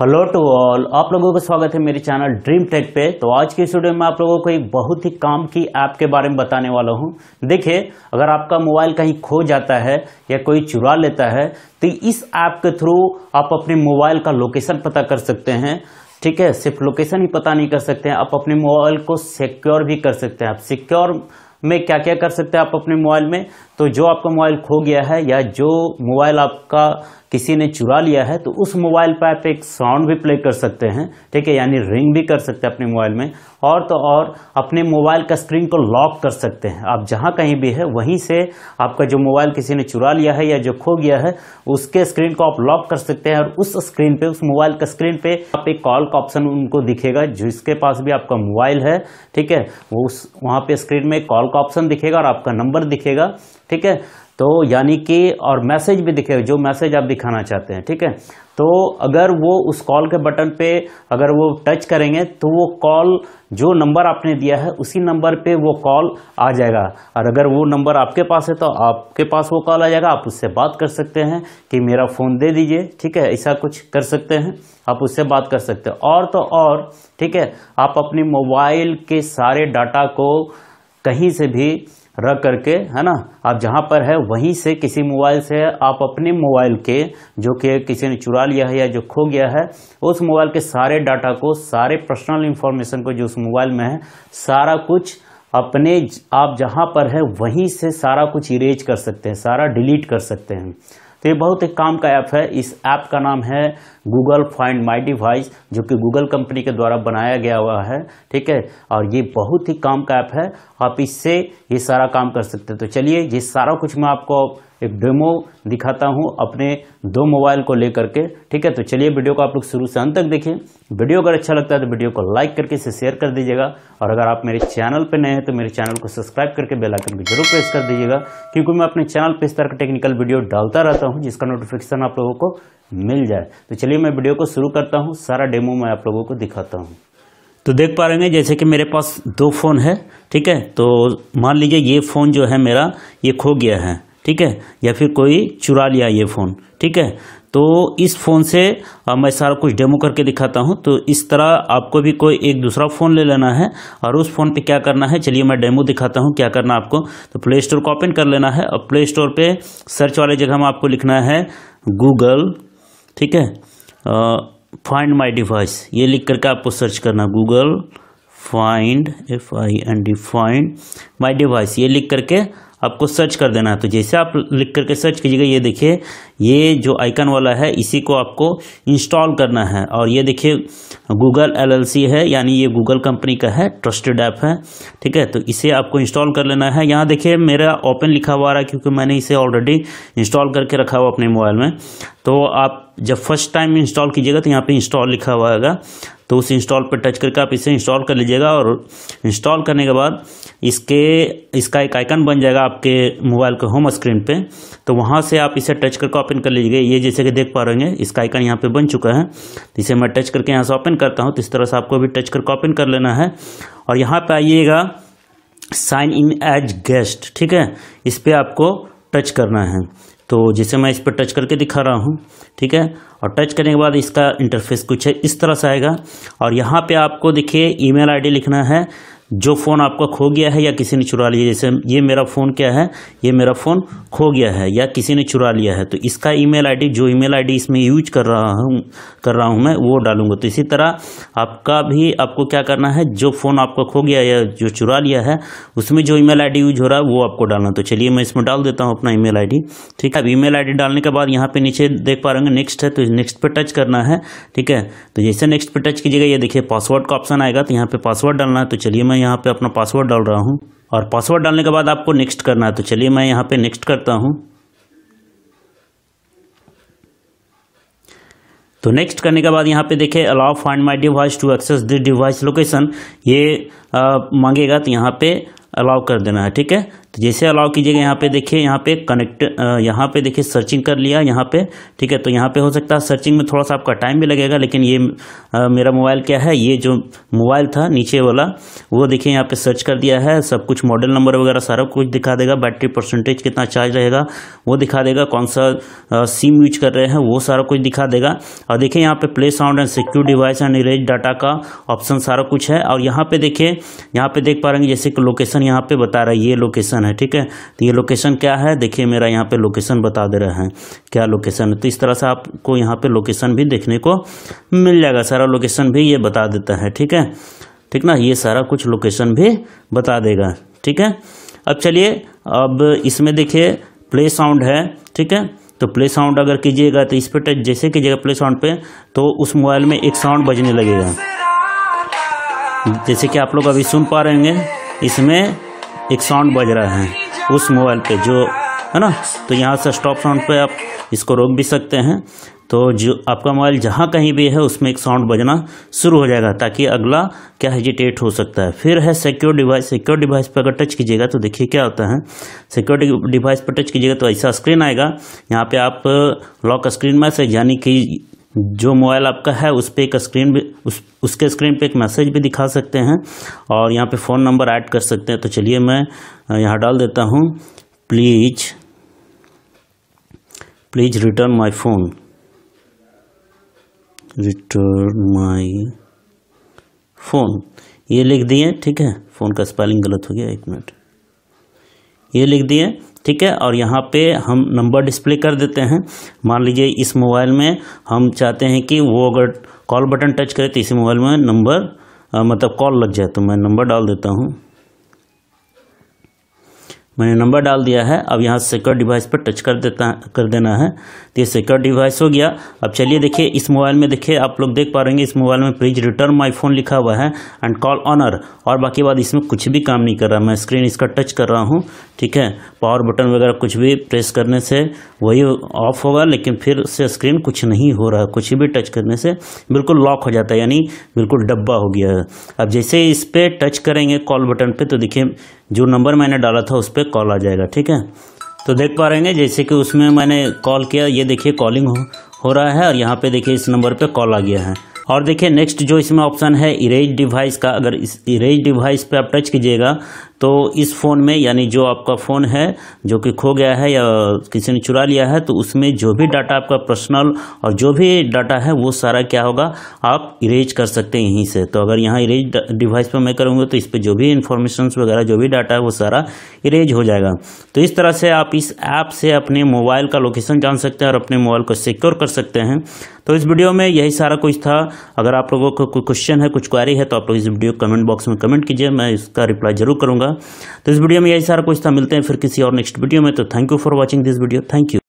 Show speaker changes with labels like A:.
A: hello to all आप लोगों का स्वागत है मेरे चैनल ड्रीम टेक पे तो आज की स्टूडियो में आप लोगों को एक बहुत ही काम की ऐप के बारे में बताने वाला हूँ देखिए अगर आपका मोबाइल कहीं खो जाता है या कोई चुरा लेता है तो इस ऐप के थ्रू आप अपने मोबाइल का लोकेशन पता कर सकते हैं ठीक है सिर्फ लोकेशन ही पता नहीं कर सकते हैं आप अपने मोबाइल को सिक्योर भी कर सकते हैं आप सिक्योर में क्या क्या कर सकते हैं आप अपने मोबाइल में तो जो आपका मोबाइल खो गया है या जो मोबाइल आपका किसी ने चुरा लिया है तो उस मोबाइल पर आप एक साउंड भी प्ले कर सकते हैं ठीक है यानी रिंग भी कर सकते हैं अपने मोबाइल में और तो और अपने मोबाइल का स्क्रीन को लॉक कर सकते हैं आप जहाँ कहीं भी है वहीं से आपका जो मोबाइल किसी ने चुरा लिया है या जो खो गया है उसके स्क्रीन को आप लॉक कर सकते हैं और उस स्क्रीन पे उस मोबाइल का स्क्रीन पे आप एक कॉल का ऑप्शन उनको दिखेगा जिसके पास भी आपका मोबाइल है ठीक है वो उस वहाँ पे स्क्रीन में कॉल का ऑप्शन दिखेगा और आपका नंबर दिखेगा ठीक है तो यानी कि और मैसेज भी दिखेगा जो मैसेज आप दिखाना चाहते हैं ठीक है तो अगर वो उस कॉल के बटन पे अगर वो टच करेंगे तो वो कॉल जो नंबर आपने दिया है उसी नंबर पे वो कॉल आ जाएगा और अगर वो नंबर आपके पास है तो आपके पास वो कॉल आ जाएगा आप उससे बात कर सकते हैं कि मेरा फ़ोन दे दीजिए ठीक है ऐसा कुछ कर सकते हैं आप उससे बात कर सकते हैं और तो और ठीक है आप अपने मोबाइल के सारे डाटा को कहीं से भी रख करके है ना आप जहाँ पर है वहीं से किसी मोबाइल से आप अपने मोबाइल के जो कि किसी ने चुरा लिया है या जो खो गया है उस मोबाइल के सारे डाटा को सारे पर्सनल इन्फॉर्मेशन को जो उस मोबाइल में है सारा कुछ अपने आप जहाँ पर है वहीं से सारा कुछ इरेज कर सकते हैं सारा डिलीट कर सकते हैं तो ये बहुत ही काम का ऐप है इस ऐप का नाम है गूगल फाइंड माई डिवाइस जो कि गूगल कंपनी के द्वारा बनाया गया हुआ है ठीक है और ये बहुत ही काम का ऐप है आप इससे ये सारा काम कर सकते हैं तो चलिए ये सारा कुछ मैं आपको एक डेमो दिखाता हूँ अपने दो मोबाइल को लेकर के ठीक है तो चलिए वीडियो को आप लोग शुरू से अंत तक देखिए वीडियो अगर अच्छा लगता है तो वीडियो को लाइक करके इसे शेयर कर दीजिएगा और अगर आप मेरे चैनल पर नए हैं तो मेरे चैनल को सब्सक्राइब करके बेल आइकन भी जरूर प्रेस कर दीजिएगा क्योंकि मैं अपने चैनल पर इस तरह का टेक्निकल वीडियो डालता रहता हूँ जिसका नोटिफिकेशन आप लोगों को मिल जाए तो चलिए मैं वीडियो को शुरू करता हूँ सारा डेमो मैं आप लोगों को दिखाता हूँ तो देख पा रहे हैं जैसे कि मेरे पास दो फ़ोन है ठीक है तो मान लीजिए ये फ़ोन जो है मेरा ये खो गया है ठीक है या फिर कोई चुरा लिया ये फ़ोन ठीक है तो इस फ़ोन से मैं सारा कुछ डेमो करके दिखाता हूँ तो इस तरह आपको भी कोई एक दूसरा फ़ोन ले लेना है और उस फ़ोन पे क्या करना है चलिए मैं डेमो दिखाता हूँ क्या करना आपको तो प्ले स्टोर को ओपन कर लेना है और प्ले स्टोर पे सर्च वाले जगह में आपको लिखना है गूगल ठीक है फाइंड माई डिवाइस ये लिख करके आपको सर्च करना Google find F I N D find my device ये लिख करके आपको सर्च कर देना है तो जैसे आप लिख करके सर्च कीजिएगा ये देखिए ये जो आइकन वाला है इसी को आपको इंस्टॉल करना है और ये देखिए गूगल एलएलसी है यानी ये गूगल कंपनी का है ट्रस्टेड ऐप है ठीक है तो इसे आपको इंस्टॉल कर लेना है यहाँ देखिए मेरा ओपन लिखा हुआ रहा है क्योंकि मैंने इसे ऑलरेडी इंस्टॉल करके रखा हुआ अपने मोबाइल में तो आप जब फर्स्ट टाइम इंस्टॉल कीजिएगा तो यहाँ पर इंस्टॉल लिखा हुआ होगा तो उस इंस्टॉल पर टच करके आप इसे इंस्टॉल कर लीजिएगा और इंस्टॉल करने के बाद इसके इसका एक आइकन बन जाएगा आपके मोबाइल के होम स्क्रीन पे तो वहाँ से आप इसे टच करके ओपन कर लीजिएगा ये जैसे कि देख पा रहे हैं इसका आइकन यहाँ पर बन चुका है तो इसे मैं टच करके यहाँ से ओपन करता हूँ तो इस तरह से आपको भी टच करके ओपन कर लेना है और यहाँ पर आइएगा साइन इन एज गेस्ट ठीक है इस पर आपको टच करना है तो जैसे मैं इस पर टच करके दिखा रहा हूँ ठीक है और टच करने के बाद इसका इंटरफेस कुछ है इस तरह से आएगा और यहाँ पे आपको देखिए ईमेल आईडी लिखना है जो फ़ोन आपका खो गया है या किसी ने चुरा लिया जैसे ये मेरा फ़ोन क्या है ये मेरा फ़ोन खो गया है या किसी ने चुरा लिया है तो इसका ईमेल आईडी जो ईमेल आईडी इसमें यूज कर रहा हूँ कर रहा हूँ मैं वो डालूंगा तो इसी तरह आपका भी आपको क्या करना है जो फ़ोन आपका खो गया या जो चुरा लिया है उसमें जो ई मेल यूज हो रहा है वो आपको डालना तो चलिए मैं इसमें डाल देता हूँ अपना ई मेल ठीक है अब ई मेल डालने के बाद यहाँ पर नीचे देख पा रहे नेक्स्ट है तो नेक्स्ट पर टच करना है ठीक है तो जैसे नेक्स्ट पर टच कीजिएगा ये देखिए पासवर्ड का ऑप्शन आएगा तो यहाँ पर पासवर्ड डालना है तो चलिए मैं मैं यहाँ पे अपना पासवर्ड डाल रहा हूँ और पासवर्ड डालने के बाद आपको नेक्स्ट करना है तो चलिए मैं यहाँ पे नेक्स्ट करता हूँ तो नेक्स्ट करने के बाद यहाँ पे देखे allow find my device to access this device location ये आ, मांगेगा तो यहाँ पे अलाउ कर देना है ठीक है तो जैसे अलाउ कीजिएगा यहाँ पे देखिए यहाँ पे कनेक्ट यहाँ पे देखिए सर्चिंग कर लिया यहाँ पे ठीक है तो यहाँ पे हो सकता है सर्चिंग में थोड़ा सा आपका टाइम भी लगेगा लेकिन ये आ, मेरा मोबाइल क्या है ये जो मोबाइल था नीचे वाला वो देखिए यहाँ पे सर्च कर दिया है सब कुछ मॉडल नंबर वगैरह सारा कुछ दिखा देगा बैटरी परसेंटेज कितना चार्ज रहेगा वो दिखा देगा कौन सा आ, सिम यूज कर रहे हैं वो सारा कुछ दिखा देगा और देखिए यहाँ पे play sound and secure device and erase data का ऑप्शन सारा कुछ है और यहाँ पे देखिए यहाँ पे देख पा रहे जैसे लोकेशन यहाँ पे बता रहा है ये लोकेशन है ठीक है तो ये लोकेशन क्या है देखिए मेरा यहाँ पे लोकेशन बता दे रहे हैं क्या लोकेशन है तो इस तरह से आपको यहाँ पे लोकेशन भी देखने को मिल जाएगा सारा लोकेशन भी ये बता देता है ठीक है ठीक ना ये सारा कुछ लोकेशन भी बता देगा ठीक है अब चलिए अब इसमें देखिए प्ले साउंड है ठीक है तो प्ले साउंड अगर कीजिएगा तो इस पर टच जैसे कीजिएगा प्ले साउंड पे तो उस मोबाइल में एक साउंड बजने लगेगा जैसे कि आप लोग अभी सुन पा रहे होंगे इसमें एक साउंड बज रहा है उस मोबाइल पे जो है ना तो यहाँ से स्टॉप साउंड पे आप इसको रोक भी सकते हैं तो जो आपका मोबाइल जहाँ कहीं भी है उसमें एक साउंड बजना शुरू हो जाएगा ताकि अगला क्या हेजिटेट हो सकता है फिर है सिक्योर डिवाइस सिक्योर डिवाइस पर अगर टच कीजिएगा तो देखिए क्या होता है सिक्योर डिवाइस पर टच कीजिएगा तो ऐसा स्क्रीन आएगा यहाँ पे आप लॉक स्क्रीन में से यानी कि जो मोबाइल आपका है उस पर एक स्क्रीन भी उस उसके स्क्रीन पे एक मैसेज भी दिखा सकते हैं और यहाँ पे फ़ोन नंबर ऐड कर सकते हैं तो चलिए मैं यहाँ डाल देता हूँ please please return my phone return my phone ये लिख दिए ठीक है फ़ोन का स्पेलिंग गलत हो गया एक मिनट ये लिख दिए ठीक है और यहाँ पे हम नंबर डिस्प्ले कर देते हैं मान लीजिए इस मोबाइल में हम चाहते हैं कि वो अगर कॉल बटन टच करे तो इसी मोबाइल में नंबर मतलब कॉल लग जाए तो मैं नंबर डाल देता हूँ मैंने नंबर डाल दिया है अब यहाँ सिक्योर डिवाइस पर टच कर देता कर देना है तो ये सिक्योर डिवाइस हो गया अब चलिए देखिए इस मोबाइल में देखिए आप लोग देख पा हैं इस मोबाइल में प्लीज रिटर्न माई फ़ोन लिखा हुआ है एंड कॉल ऑनर और बाकी बाद इसमें कुछ भी काम नहीं कर रहा मैं स्क्रीन इसका टच कर रहा हूँ ठीक है पावर बटन वगैरह कुछ भी प्रेस करने से वही ऑफ होगा लेकिन फिर से स्क्रीन कुछ नहीं हो रहा कुछ भी टच करने से बिल्कुल लॉक हो जाता है यानी बिल्कुल डब्बा हो गया है अब जैसे इस पर टच करेंगे कॉल बटन पर तो देखिए जो नंबर मैंने डाला था उस पर कॉल आ जाएगा ठीक है तो देख पा रहे हैं जैसे कि उसमें मैंने कॉल किया ये देखिए कॉलिंग हो, हो रहा है और यहाँ पे देखिए इस नंबर पे कॉल आ गया है और देखिए नेक्स्ट जो इसमें ऑप्शन है इरेज डिवाइस का अगर इस इरेज डिवाइस पे आप टच कीजिएगा तो इस फ़ोन में यानी जो आपका फ़ोन है जो कि खो गया है या किसी ने चुरा लिया है तो उसमें जो भी डाटा आपका पर्सनल और जो भी डाटा है वो सारा क्या होगा आप इरेज कर सकते हैं यहीं से तो अगर यहाँ इरेज डिवाइस पर मैं करूँगा तो इस पर जो भी इंफॉर्मेशन वगैरह जो भी डाटा है वो सारा इरेज हो जाएगा तो इस तरह से आप इस ऐप से अपने मोबाइल का लोकेशन जान सकते हैं और अपने मोबाइल को सिक्योर कर सकते हैं तो इस वीडियो में यही सारा कुछ था अगर आप लोगों को कोई क्वेश्चन है कुछ क्वारी है तो आप लोग इस वीडियो कमेंट बॉक्स में कमेंट कीजिए मैं इसका रिप्लाई जरूर करूँगा होगा तो इस वीडियो में यही सारा कुछ था मिलते हैं फिर किसी और नेक्स्ट वीडियो में तो thank you for watching this video thank you